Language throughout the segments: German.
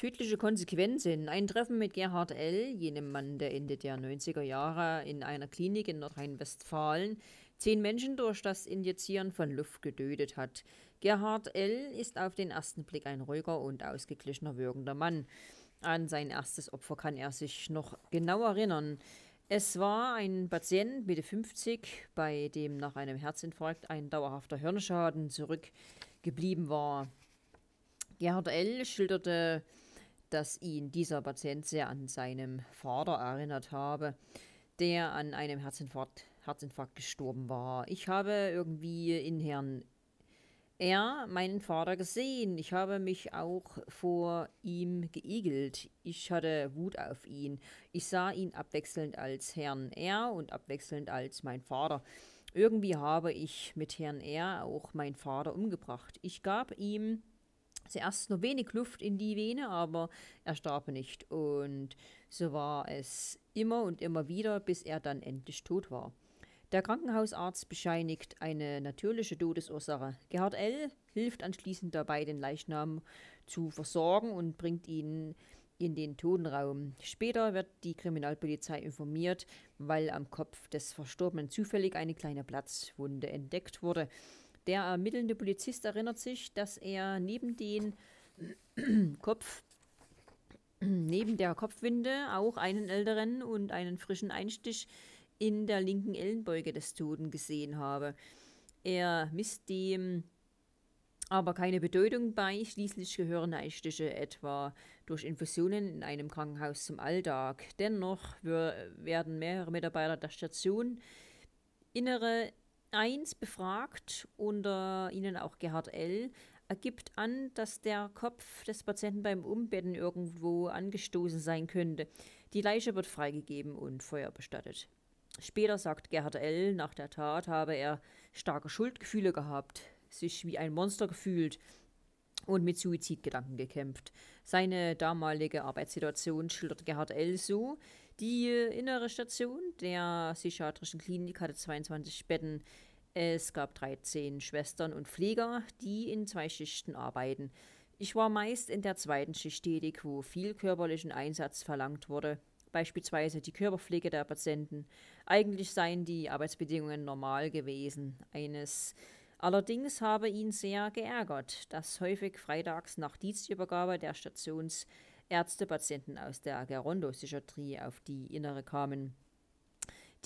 Tödliche Konsequenzen. Ein Treffen mit Gerhard L., jenem Mann, der Ende der 90er Jahre in einer Klinik in Nordrhein-Westfalen zehn Menschen durch das Injizieren von Luft getötet hat. Gerhard L. ist auf den ersten Blick ein ruhiger und ausgeglichener wirkender Mann. An sein erstes Opfer kann er sich noch genau erinnern. Es war ein Patient Mitte 50, bei dem nach einem Herzinfarkt ein dauerhafter Hirnschaden zurückgeblieben war. Gerhard L. schilderte dass ihn dieser Patient sehr an seinem Vater erinnert habe, der an einem Herzinfarkt, Herzinfarkt gestorben war. Ich habe irgendwie in Herrn R. meinen Vater gesehen. Ich habe mich auch vor ihm geigelt. Ich hatte Wut auf ihn. Ich sah ihn abwechselnd als Herrn R und abwechselnd als mein Vater. Irgendwie habe ich mit Herrn R auch meinen Vater umgebracht. Ich gab ihm zuerst nur wenig Luft in die Vene, aber er starb nicht. Und so war es immer und immer wieder, bis er dann endlich tot war. Der Krankenhausarzt bescheinigt eine natürliche Todesursache. Gerhard L. hilft anschließend dabei, den Leichnam zu versorgen und bringt ihn in den Totenraum. Später wird die Kriminalpolizei informiert, weil am Kopf des Verstorbenen zufällig eine kleine Platzwunde entdeckt wurde. Der ermittelnde Polizist erinnert sich, dass er neben den Kopf neben der Kopfwinde auch einen älteren und einen frischen Einstich in der linken Ellenbeuge des Toten gesehen habe. Er misst dem aber keine Bedeutung bei, schließlich gehören Einstiche etwa durch Infusionen in einem Krankenhaus zum Alltag. Dennoch werden mehrere Mitarbeiter der Station innere 1 befragt, unter äh, ihnen auch Gerhard L., ergibt an, dass der Kopf des Patienten beim Umbetten irgendwo angestoßen sein könnte. Die Leiche wird freigegeben und Feuer bestattet. Später sagt Gerhard L., nach der Tat habe er starke Schuldgefühle gehabt, sich wie ein Monster gefühlt und mit Suizidgedanken gekämpft. Seine damalige Arbeitssituation schildert Gerhard L. so. Die äh, innere Station der psychiatrischen Klinik hatte 22 Betten. Es gab 13 Schwestern und Pfleger, die in zwei Schichten arbeiten. Ich war meist in der zweiten Schicht tätig, wo viel körperlichen Einsatz verlangt wurde, beispielsweise die Körperpflege der Patienten. Eigentlich seien die Arbeitsbedingungen normal gewesen. Eines allerdings habe ihn sehr geärgert, dass häufig freitags nach Dienstübergabe der Stationsärzte Patienten aus der Gerondo-Psychiatrie auf die Innere kamen.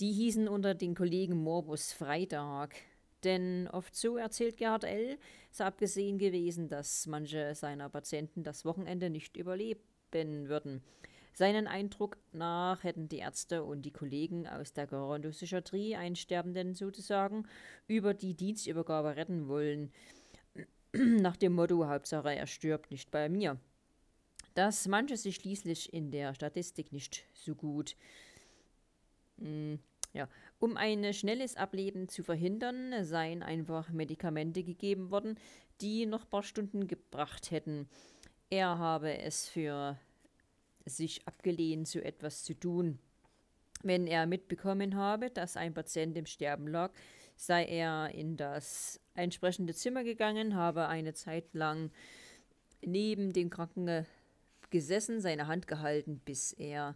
Die hießen unter den Kollegen Morbus Freitag. Denn oft so erzählt Gerhard L., sei abgesehen gewesen, dass manche seiner Patienten das Wochenende nicht überleben würden. Seinen Eindruck nach hätten die Ärzte und die Kollegen aus der Gerontopsychiatrie einen Sterbenden sozusagen über die Dienstübergabe retten wollen. nach dem Motto: Hauptsache, er stirbt nicht bei mir. Dass manche sich schließlich in der Statistik nicht so gut Mm, ja. Um ein schnelles Ableben zu verhindern, seien einfach Medikamente gegeben worden, die noch ein paar Stunden gebracht hätten. Er habe es für sich abgelehnt, so etwas zu tun. Wenn er mitbekommen habe, dass ein Patient im Sterben lag, sei er in das entsprechende Zimmer gegangen, habe eine Zeit lang neben dem Kranken gesessen, seine Hand gehalten, bis er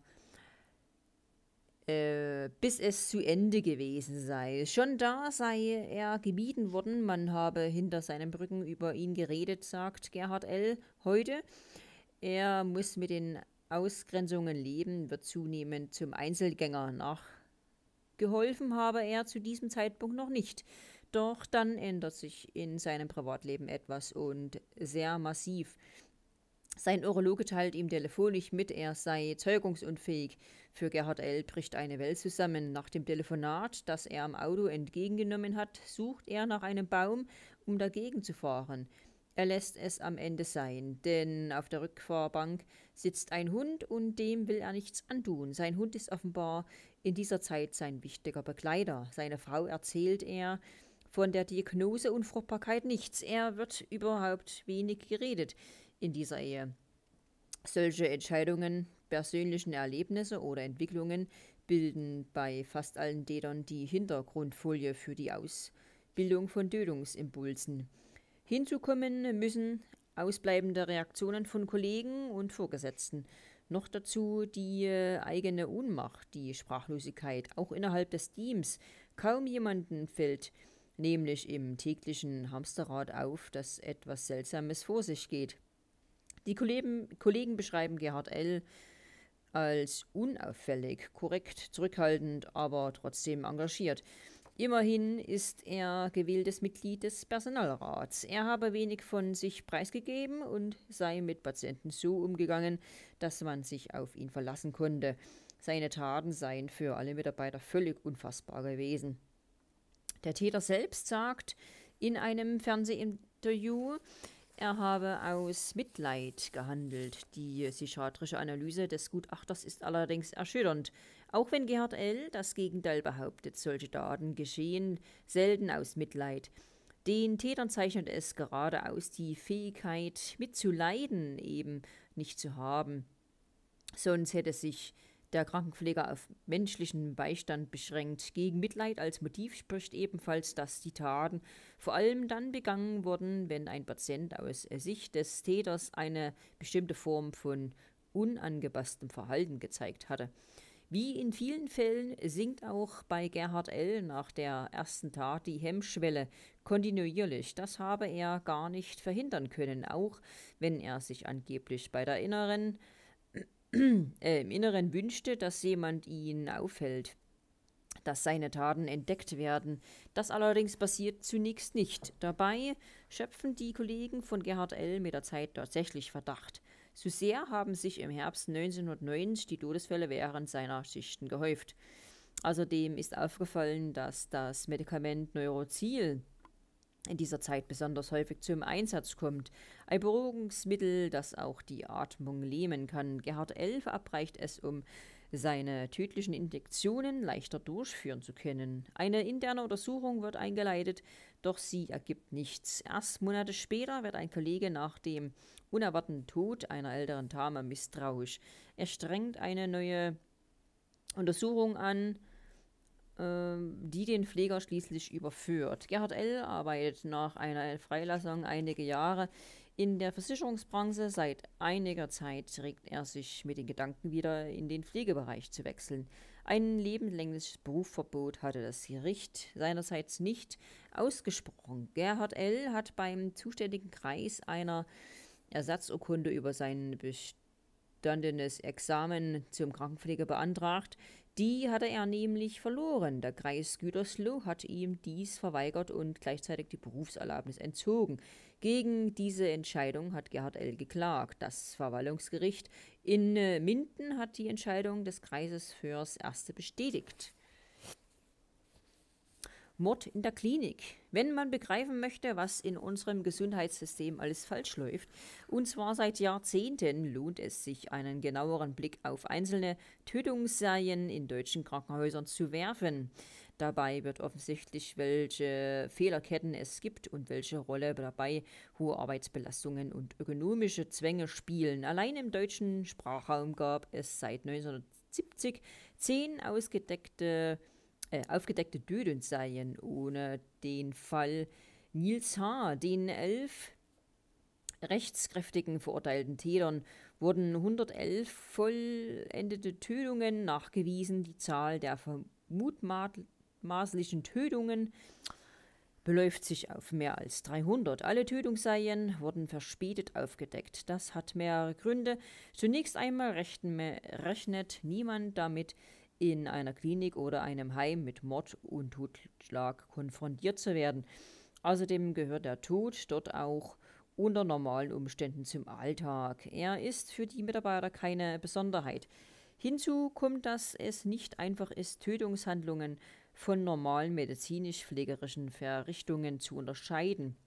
äh, bis es zu Ende gewesen sei. Schon da sei er gemieden worden, man habe hinter seinem Brücken über ihn geredet, sagt Gerhard L. heute. Er muss mit den Ausgrenzungen leben, wird zunehmend zum Einzelgänger nachgeholfen, habe er zu diesem Zeitpunkt noch nicht. Doch dann ändert sich in seinem Privatleben etwas und sehr massiv. Sein Urologe teilt ihm telefonisch mit, er sei zeugungsunfähig. Für Gerhard L. bricht eine Welt zusammen. Nach dem Telefonat, das er am Auto entgegengenommen hat, sucht er nach einem Baum, um dagegen zu fahren. Er lässt es am Ende sein, denn auf der Rückfahrbank sitzt ein Hund und dem will er nichts antun. Sein Hund ist offenbar in dieser Zeit sein wichtiger Begleiter. Seine Frau erzählt er, von der Diagnose Unfruchtbarkeit nichts. Er wird überhaupt wenig geredet in dieser Ehe. Solche Entscheidungen, persönlichen Erlebnisse oder Entwicklungen bilden bei fast allen Tätern die Hintergrundfolie für die Ausbildung von Tötungsimpulsen. Hinzukommen müssen ausbleibende Reaktionen von Kollegen und Vorgesetzten. Noch dazu die äh, eigene Unmacht, die Sprachlosigkeit. Auch innerhalb des Teams kaum jemanden fällt, nämlich im täglichen Hamsterrad auf, dass etwas Seltsames vor sich geht. Die Kollegen, Kollegen beschreiben Gerhard L. als unauffällig, korrekt, zurückhaltend, aber trotzdem engagiert. Immerhin ist er gewähltes Mitglied des Personalrats. Er habe wenig von sich preisgegeben und sei mit Patienten so umgegangen, dass man sich auf ihn verlassen konnte. Seine Taten seien für alle Mitarbeiter völlig unfassbar gewesen. Der Täter selbst sagt in einem Fernsehinterview, er habe aus Mitleid gehandelt. Die psychiatrische Analyse des Gutachters ist allerdings erschütternd. Auch wenn Gerhard L. das Gegenteil behauptet, solche Daten geschehen selten aus Mitleid. Den Tätern zeichnet es gerade aus, die Fähigkeit mitzuleiden eben nicht zu haben. Sonst hätte sich der Krankenpfleger auf menschlichen Beistand beschränkt. Gegen Mitleid als Motiv spricht ebenfalls, dass die Taten vor allem dann begangen wurden, wenn ein Patient aus Sicht des Täters eine bestimmte Form von unangepasstem Verhalten gezeigt hatte. Wie in vielen Fällen sinkt auch bei Gerhard L. nach der ersten Tat die Hemmschwelle kontinuierlich. Das habe er gar nicht verhindern können, auch wenn er sich angeblich bei der inneren äh, im Inneren wünschte, dass jemand ihn aufhält, dass seine Taten entdeckt werden. Das allerdings passiert zunächst nicht. Dabei schöpfen die Kollegen von Gerhard L. mit der Zeit tatsächlich Verdacht. So sehr haben sich im Herbst 1990 die Todesfälle während seiner Schichten gehäuft. Außerdem ist aufgefallen, dass das Medikament Neurozil in dieser Zeit besonders häufig zum Einsatz kommt. Ein Beruhigungsmittel, das auch die Atmung lähmen kann. Gerhard L. verabreicht es, um seine tödlichen Injektionen leichter durchführen zu können. Eine interne Untersuchung wird eingeleitet, doch sie ergibt nichts. Erst Monate später wird ein Kollege nach dem unerwarteten Tod einer älteren Dame misstrauisch. Er strengt eine neue Untersuchung an ähm, die den Pfleger schließlich überführt. Gerhard L. arbeitet nach einer Freilassung einige Jahre in der Versicherungsbranche. Seit einiger Zeit regt er sich mit den Gedanken wieder in den Pflegebereich zu wechseln. Ein lebenslängliches Berufsverbot hatte das Gericht seinerseits nicht ausgesprochen. Gerhard L. hat beim zuständigen Kreis einer Ersatzurkunde über seinen Bestand standenes Examen zum Krankenpflege beantragt. Die hatte er nämlich verloren. Der Kreis Gütersloh hat ihm dies verweigert und gleichzeitig die Berufserlaubnis entzogen. Gegen diese Entscheidung hat Gerhard L. geklagt. Das Verwaltungsgericht in äh, Minden hat die Entscheidung des Kreises fürs Erste bestätigt. Mord in der Klinik. Wenn man begreifen möchte, was in unserem Gesundheitssystem alles falsch läuft, und zwar seit Jahrzehnten, lohnt es sich, einen genaueren Blick auf einzelne Tötungsserien in deutschen Krankenhäusern zu werfen. Dabei wird offensichtlich, welche Fehlerketten es gibt und welche Rolle dabei hohe Arbeitsbelastungen und ökonomische Zwänge spielen. Allein im deutschen Sprachraum gab es seit 1970 zehn ausgedeckte äh, aufgedeckte Döden seien, ohne den Fall Nils H., den elf rechtskräftigen verurteilten Tätern wurden 111 vollendete Tötungen nachgewiesen. Die Zahl der mutmaßlichen Tötungen beläuft sich auf mehr als 300. Alle Tötungsseien wurden verspätet aufgedeckt. Das hat mehrere Gründe. Zunächst einmal rechnet niemand damit, in einer Klinik oder einem Heim mit Mord und Totschlag konfrontiert zu werden. Außerdem gehört der Tod dort auch unter normalen Umständen zum Alltag. Er ist für die Mitarbeiter keine Besonderheit. Hinzu kommt, dass es nicht einfach ist, Tötungshandlungen von normalen medizinisch-pflegerischen Verrichtungen zu unterscheiden.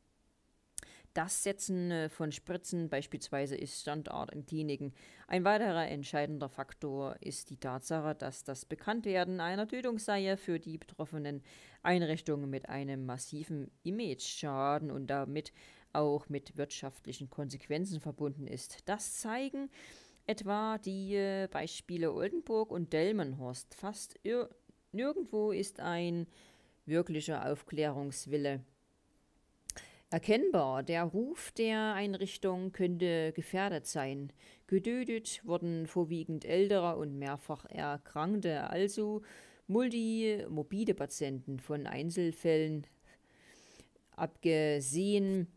Das Setzen äh, von Spritzen beispielsweise ist Standard in Kliniken. Ein weiterer entscheidender Faktor ist die Tatsache, dass das Bekanntwerden einer Tötungsserie für die betroffenen Einrichtungen mit einem massiven Imageschaden und damit auch mit wirtschaftlichen Konsequenzen verbunden ist. Das zeigen etwa die äh, Beispiele Oldenburg und Delmenhorst. Fast nirgendwo ist ein wirklicher Aufklärungswille erkennbar. Der Ruf der Einrichtung könnte gefährdet sein. Getötet wurden vorwiegend ältere und mehrfach Erkrankte, also multimorbide Patienten von Einzelfällen abgesehen.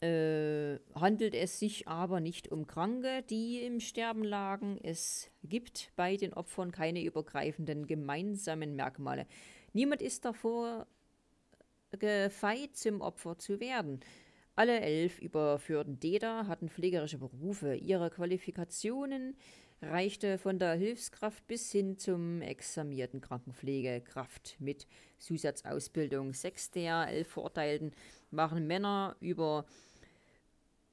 Äh, handelt es sich aber nicht um Kranke, die im Sterben lagen. Es gibt bei den Opfern keine übergreifenden gemeinsamen Merkmale. Niemand ist davor gefeit, zum Opfer zu werden. Alle elf überführten Däder hatten pflegerische Berufe. Ihre Qualifikationen reichte von der Hilfskraft bis hin zum examierten Krankenpflegekraft. Mit Zusatzausbildung sechs der elf Verurteilten waren Männer über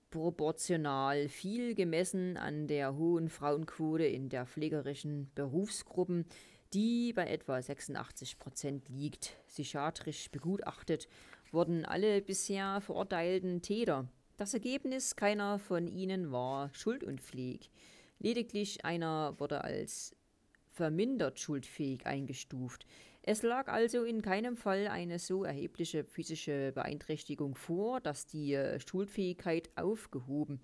proportional viel gemessen an der hohen Frauenquote in der pflegerischen Berufsgruppen die bei etwa 86 Prozent liegt. Psychiatrisch begutachtet wurden alle bisher verurteilten Täter. Das Ergebnis, keiner von ihnen war schuldunfähig. Lediglich einer wurde als vermindert schuldfähig eingestuft. Es lag also in keinem Fall eine so erhebliche physische Beeinträchtigung vor, dass die äh, Schuldfähigkeit aufgehoben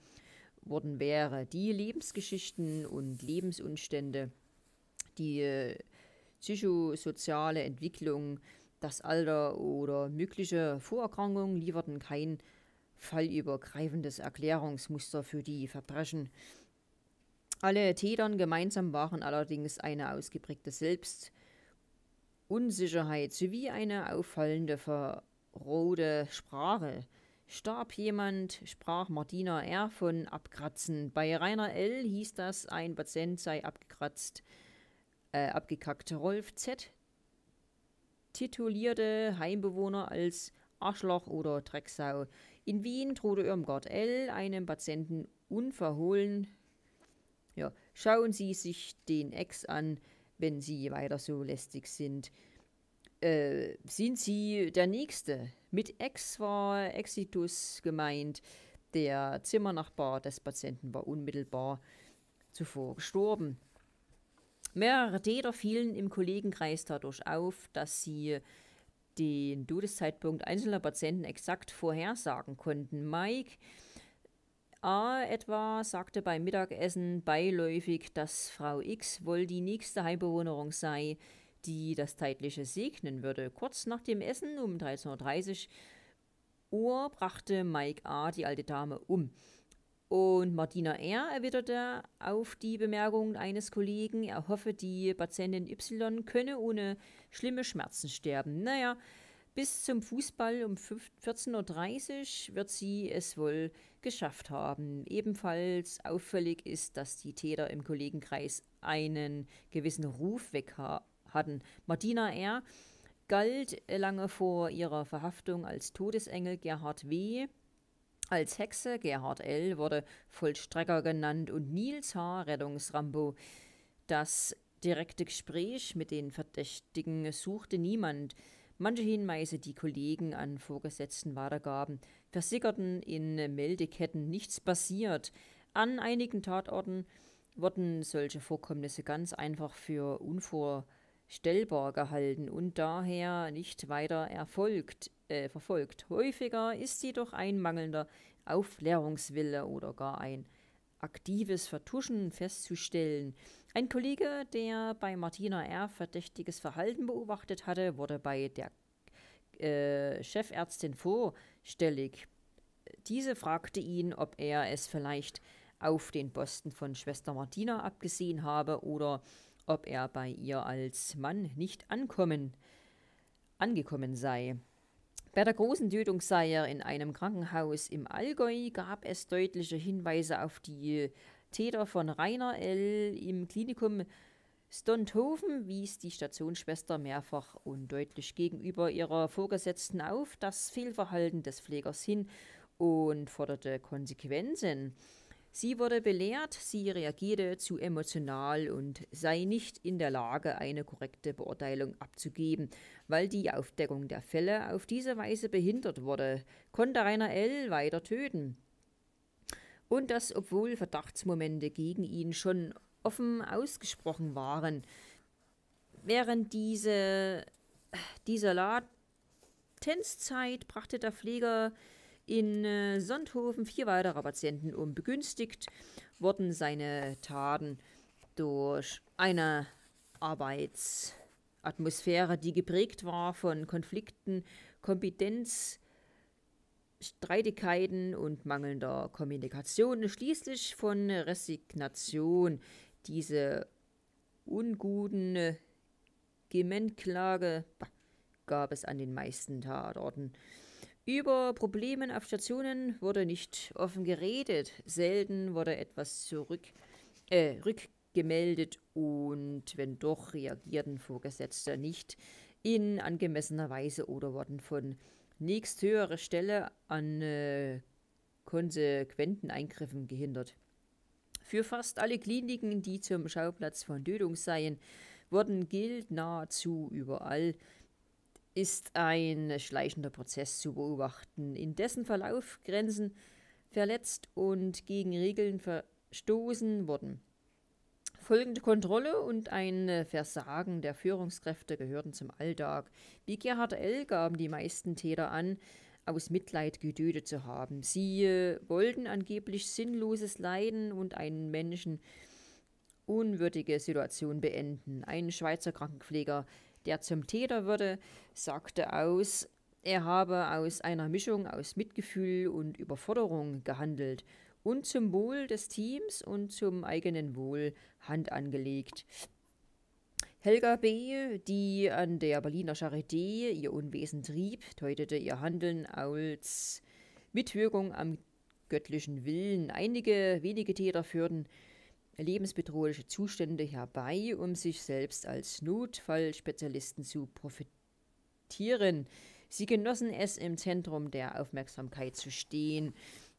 worden wäre. Die Lebensgeschichten und Lebensumstände, die äh, Psychosoziale Entwicklung, das Alter oder mögliche Vorerkrankungen lieferten kein fallübergreifendes Erklärungsmuster für die Verbrechen. Alle Tätern gemeinsam waren allerdings eine ausgeprägte Selbstunsicherheit sowie eine auffallende verrohte Sprache. Starb jemand, sprach Martina R. von Abkratzen. Bei Rainer L. hieß das, ein Patient sei abgekratzt äh, abgekackt. Rolf Z. titulierte Heimbewohner als Arschloch oder Drecksau. In Wien drohte Irmgard L. einem Patienten unverhohlen. Ja, schauen Sie sich den Ex an, wenn Sie weiter so lästig sind. Äh, sind Sie der Nächste? Mit Ex war Exitus gemeint. Der Zimmernachbar des Patienten war unmittelbar zuvor gestorben. Mehrere Täter fielen im Kollegenkreis dadurch auf, dass sie den Todeszeitpunkt einzelner Patienten exakt vorhersagen konnten. Mike A etwa sagte beim Mittagessen beiläufig, dass Frau X wohl die nächste Heimbewohnerung sei, die das Zeitliche segnen würde. Kurz nach dem Essen um 13.30 Uhr brachte Mike A die alte Dame um. Und Martina R. erwiderte auf die Bemerkung eines Kollegen, er hoffe, die Patientin Y könne ohne schlimme Schmerzen sterben. Naja, bis zum Fußball um 14.30 Uhr wird sie es wohl geschafft haben. Ebenfalls auffällig ist, dass die Täter im Kollegenkreis einen gewissen Ruf weg hatten. Martina R. galt lange vor ihrer Verhaftung als Todesengel Gerhard W als Hexe Gerhard L. wurde Vollstrecker genannt und Nils H. Rettungsrambo. Das direkte Gespräch mit den Verdächtigen suchte niemand. Manche Hinweise, die Kollegen an Vorgesetzten weitergaben, versickerten in Meldeketten nichts passiert. An einigen Tatorten wurden solche Vorkommnisse ganz einfach für unvorstellbar gehalten und daher nicht weiter erfolgt äh, verfolgt. Häufiger ist jedoch ein mangelnder Aufklärungswille oder gar ein aktives Vertuschen festzustellen. Ein Kollege, der bei Martina R. verdächtiges Verhalten beobachtet hatte, wurde bei der äh, Chefärztin vorstellig. Diese fragte ihn, ob er es vielleicht auf den Posten von Schwester Martina abgesehen habe oder ob er bei ihr als Mann nicht ankommen, angekommen sei. Bei der großen Tötungsseier in einem Krankenhaus im Allgäu gab es deutliche Hinweise auf die Täter von Rainer L. Im Klinikum Stonthofen wies die Stationsschwester mehrfach undeutlich gegenüber ihrer Vorgesetzten auf das Fehlverhalten des Pflegers hin und forderte Konsequenzen. Sie wurde belehrt, sie reagierte zu emotional und sei nicht in der Lage, eine korrekte Beurteilung abzugeben. Weil die Aufdeckung der Fälle auf diese Weise behindert wurde, konnte Rainer L. weiter töten. Und das, obwohl Verdachtsmomente gegen ihn schon offen ausgesprochen waren. Während diese, dieser Latenzzeit brachte der Pfleger in äh, Sonthofen vier weitere Patienten um. wurden seine Taten durch eine Arbeitsatmosphäre, die geprägt war von Konflikten, Kompetenz, Streitigkeiten und mangelnder Kommunikation, schließlich von Resignation. Diese unguten äh, Gementklage gab es an den meisten Tatorten. Über Probleme auf Stationen wurde nicht offen geredet, selten wurde etwas zurück, äh, rückgemeldet und wenn doch, reagierten Vorgesetzte nicht in angemessener Weise oder wurden von nächsthöherer Stelle an äh, konsequenten Eingriffen gehindert. Für fast alle Kliniken, die zum Schauplatz von Tötung seien, wurden gilt nahezu überall ist ein schleichender Prozess zu beobachten, in dessen Verlauf Grenzen verletzt und gegen Regeln verstoßen wurden. Folgende Kontrolle und ein Versagen der Führungskräfte gehörten zum Alltag. Wie Gerhard L. gaben die meisten Täter an, aus Mitleid getötet zu haben. Sie wollten angeblich sinnloses Leiden und einen Menschen unwürdige Situation beenden. Ein Schweizer Krankenpfleger der zum Täter würde, sagte aus, er habe aus einer Mischung aus Mitgefühl und Überforderung gehandelt und zum Wohl des Teams und zum eigenen Wohl Hand angelegt. Helga B., die an der Berliner Charité ihr Unwesen trieb, deutete ihr Handeln als Mitwirkung am göttlichen Willen. Einige wenige Täter führten lebensbedrohliche Zustände herbei, um sich selbst als Notfallspezialisten zu profitieren. Sie genossen es, im Zentrum der Aufmerksamkeit zu stehen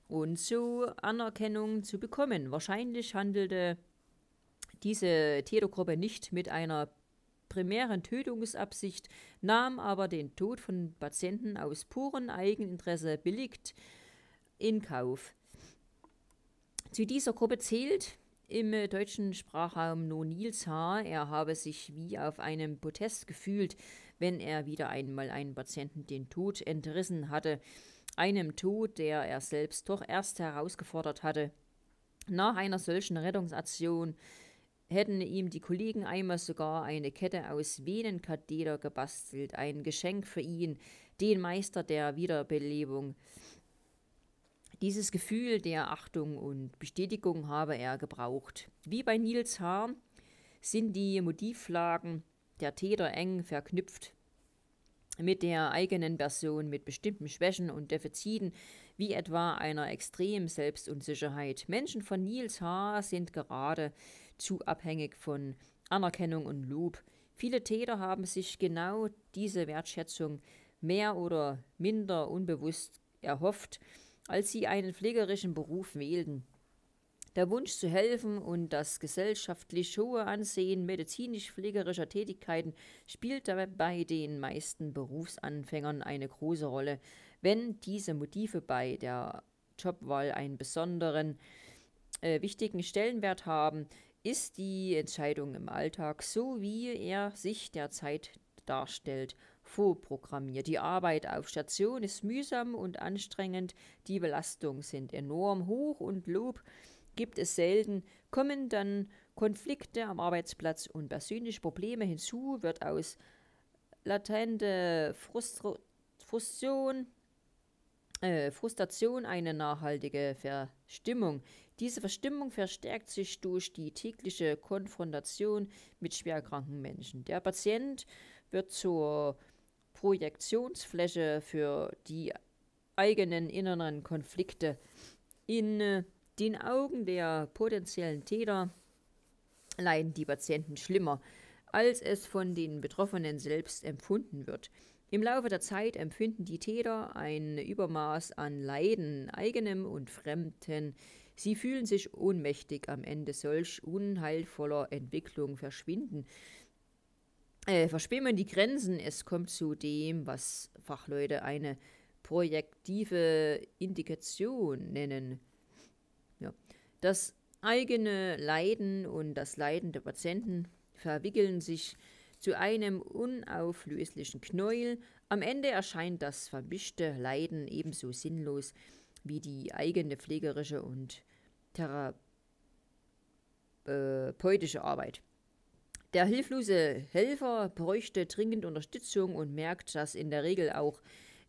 und so Anerkennung zu bekommen. Wahrscheinlich handelte diese Tätergruppe nicht mit einer primären Tötungsabsicht, nahm aber den Tod von Patienten aus purem Eigeninteresse billigt in Kauf. Zu dieser Gruppe zählt im äh, deutschen Sprachraum nur Nils H. Er habe sich wie auf einem Protest gefühlt, wenn er wieder einmal einen Patienten den Tod entrissen hatte. Einem Tod, der er selbst doch erst herausgefordert hatte. Nach einer solchen Rettungsaktion hätten ihm die Kollegen einmal sogar eine Kette aus Venenkatheter gebastelt, ein Geschenk für ihn, den Meister der Wiederbelebung. Dieses Gefühl der Achtung und Bestätigung habe er gebraucht. Wie bei Niels Haar sind die Motivlagen der Täter eng verknüpft mit der eigenen Person, mit bestimmten Schwächen und Defiziten, wie etwa einer extremen Selbstunsicherheit. Menschen von Niels Haar sind gerade zu abhängig von Anerkennung und Lob. Viele Täter haben sich genau diese Wertschätzung mehr oder minder unbewusst erhofft als sie einen pflegerischen Beruf wählten. Der Wunsch zu helfen und das gesellschaftlich hohe Ansehen medizinisch-pflegerischer Tätigkeiten spielt dabei bei den meisten Berufsanfängern eine große Rolle, wenn diese Motive bei der Jobwahl einen besonderen äh, wichtigen Stellenwert haben, ist die Entscheidung im Alltag so, wie er sich derzeit darstellt, vorprogrammiert. Die Arbeit auf Station ist mühsam und anstrengend, die Belastungen sind enorm hoch und Lob gibt es selten, kommen dann Konflikte am Arbeitsplatz und persönliche Probleme hinzu, wird aus latente Frustration, äh, Frustration eine nachhaltige Verstimmung. Diese Verstimmung verstärkt sich durch die tägliche Konfrontation mit schwerkranken Menschen. Der Patient wird zur Projektionsfläche für die eigenen inneren Konflikte in äh, den Augen der potenziellen Täter leiden die Patienten schlimmer, als es von den Betroffenen selbst empfunden wird. Im Laufe der Zeit empfinden die Täter ein Übermaß an Leiden, eigenem und fremden. Sie fühlen sich ohnmächtig am Ende solch unheilvoller Entwicklung verschwinden äh, verspähen die Grenzen. Es kommt zu dem, was Fachleute eine projektive Indikation nennen. Ja. Das eigene Leiden und das Leiden der Patienten verwickeln sich zu einem unauflöslichen Knäuel. Am Ende erscheint das vermischte Leiden ebenso sinnlos wie die eigene pflegerische und therapeutische äh, Arbeit. Der hilflose Helfer bräuchte dringend Unterstützung und merkt das in der Regel auch.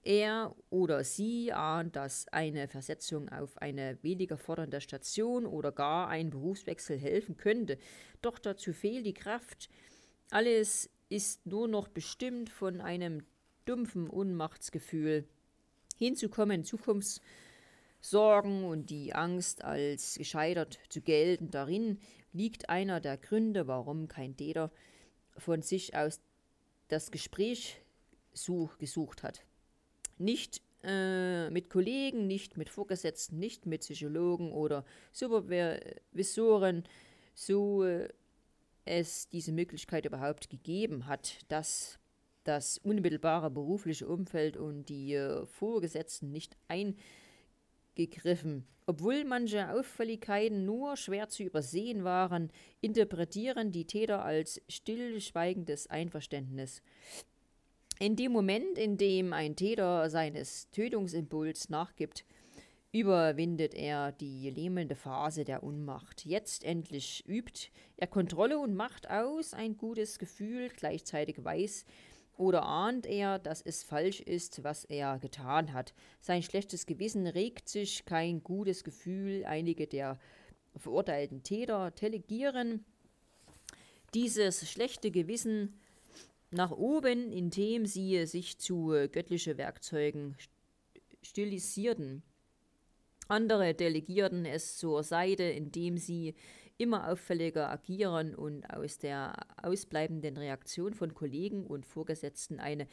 Er oder sie ahnt, dass eine Versetzung auf eine weniger fordernde Station oder gar ein Berufswechsel helfen könnte. Doch dazu fehlt die Kraft. Alles ist nur noch bestimmt von einem dumpfen Unmachtsgefühl. Hinzukommen Zukunftssorgen und die Angst, als gescheitert zu gelten. Darin liegt einer der Gründe, warum kein Täter von sich aus das Gespräch such, gesucht hat. Nicht äh, mit Kollegen, nicht mit Vorgesetzten, nicht mit Psychologen oder Supervisoren, so äh, es diese Möglichkeit überhaupt gegeben hat, dass das unmittelbare berufliche Umfeld und die äh, Vorgesetzten nicht ein gegriffen. Obwohl manche Auffälligkeiten nur schwer zu übersehen waren, interpretieren die Täter als stillschweigendes Einverständnis. In dem Moment, in dem ein Täter seines Tötungsimpuls nachgibt, überwindet er die lähmende Phase der Unmacht. Jetzt endlich übt er Kontrolle und Macht aus, ein gutes Gefühl, gleichzeitig weiß, oder ahnt er, dass es falsch ist, was er getan hat? Sein schlechtes Gewissen regt sich, kein gutes Gefühl. Einige der verurteilten Täter delegieren dieses schlechte Gewissen nach oben, indem sie sich zu göttlichen Werkzeugen stilisierten. Andere delegierten es zur Seite, indem sie immer auffälliger agieren und aus der ausbleibenden Reaktion von Kollegen und Vorgesetzten eine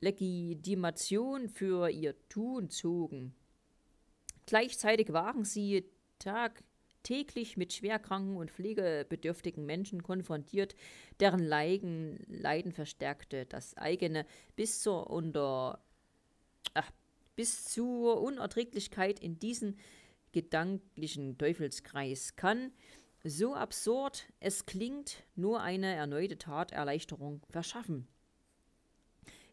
Legitimation für ihr Tun zogen. Gleichzeitig waren sie tagtäglich mit schwerkranken und pflegebedürftigen Menschen konfrontiert, deren Leiden, Leiden verstärkte das eigene bis zur, unter, ach, bis zur Unerträglichkeit in diesen gedanklichen Teufelskreis kann so absurd es klingt, nur eine erneute Taterleichterung verschaffen.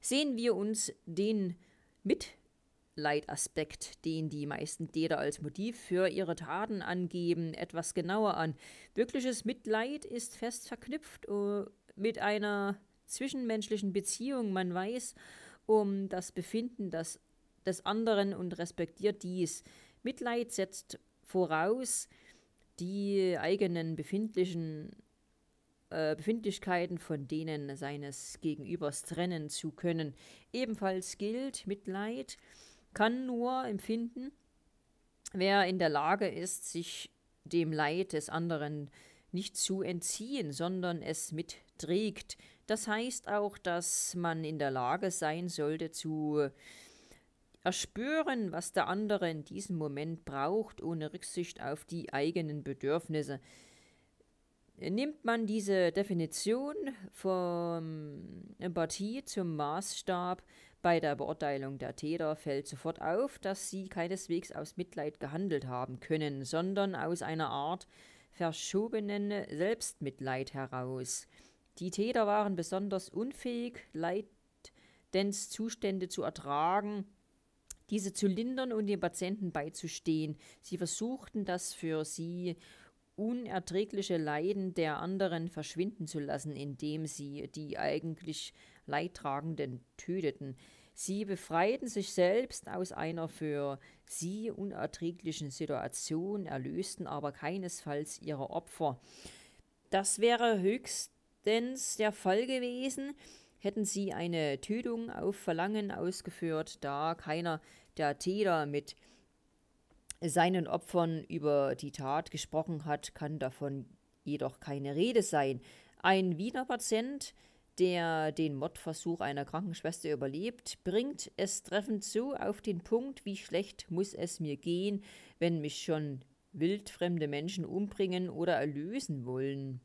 Sehen wir uns den Mitleidaspekt, den die meisten Täter als Motiv für ihre Taten angeben, etwas genauer an. Wirkliches Mitleid ist fest verknüpft äh, mit einer zwischenmenschlichen Beziehung. Man weiß um das Befinden des, des anderen und respektiert dies. Mitleid setzt voraus, die eigenen befindlichen äh, Befindlichkeiten von denen seines Gegenübers trennen zu können. Ebenfalls gilt, Mitleid kann nur empfinden, wer in der Lage ist, sich dem Leid des anderen nicht zu entziehen, sondern es mitträgt. Das heißt auch, dass man in der Lage sein sollte zu äh, erspüren, was der andere in diesem Moment braucht, ohne Rücksicht auf die eigenen Bedürfnisse. Nimmt man diese Definition von Empathie zum Maßstab bei der Beurteilung der Täter, fällt sofort auf, dass sie keineswegs aus Mitleid gehandelt haben können, sondern aus einer Art verschobenen Selbstmitleid heraus. Die Täter waren besonders unfähig, Leidenszustände zu ertragen diese zu lindern und den Patienten beizustehen. Sie versuchten das für sie unerträgliche Leiden der anderen verschwinden zu lassen, indem sie die eigentlich Leidtragenden töteten. Sie befreiten sich selbst aus einer für sie unerträglichen Situation, erlösten aber keinesfalls ihre Opfer. Das wäre höchstens der Fall gewesen, hätten sie eine Tötung auf Verlangen ausgeführt, da keiner der Täter mit seinen Opfern über die Tat gesprochen hat, kann davon jedoch keine Rede sein. Ein Wiener Patient, der den Mordversuch einer Krankenschwester überlebt, bringt es treffend so auf den Punkt, wie schlecht muss es mir gehen, wenn mich schon wildfremde Menschen umbringen oder erlösen wollen.